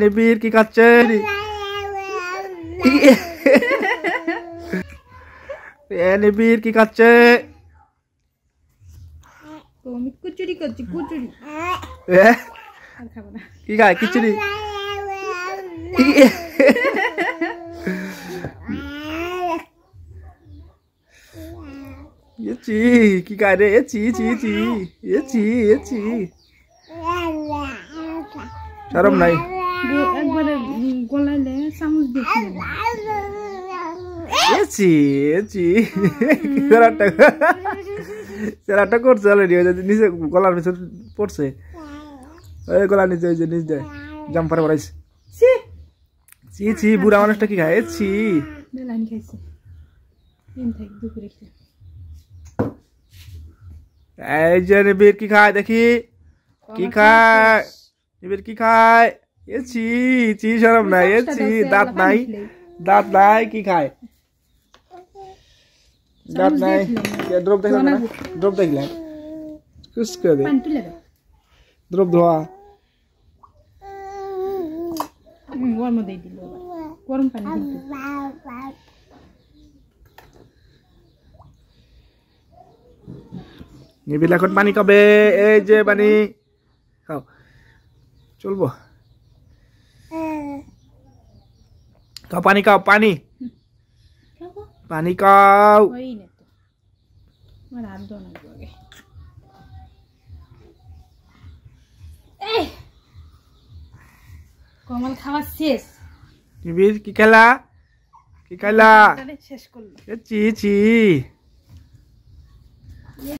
নিবির কি খাচ্ছেন নিবির কি খাচ্ছে কুচুরি করছি কুচুরি কি খায় খিচুড়ি এছি কি খায় রে এছি চি চি এছি এছি শরম নাই একবারে গলায় চেরাটা করছে অলরেডি নিচে গলার নিচে পড়ছে ওই গলার নিচে ওই যে নিচ দেয় জাম্পার পড়াইছে ছি ছি বুড়া মানুষটা কি খায় ছি এই যে নিবির কি খায় দেখি কি খায় নিবির কি খায় এ চি চি সরম নাই এ চি দাঁত নাই দাঁত নাই কি খায় দাঁত নাই দ্রব দেখলাম না দেখলাম ধোয়া পানি কবে এই যে পানি খাও চলবো का पानी का पानी पानी का কমল খাওয়া শেষ কি খেলা কি খেলা ছি ছি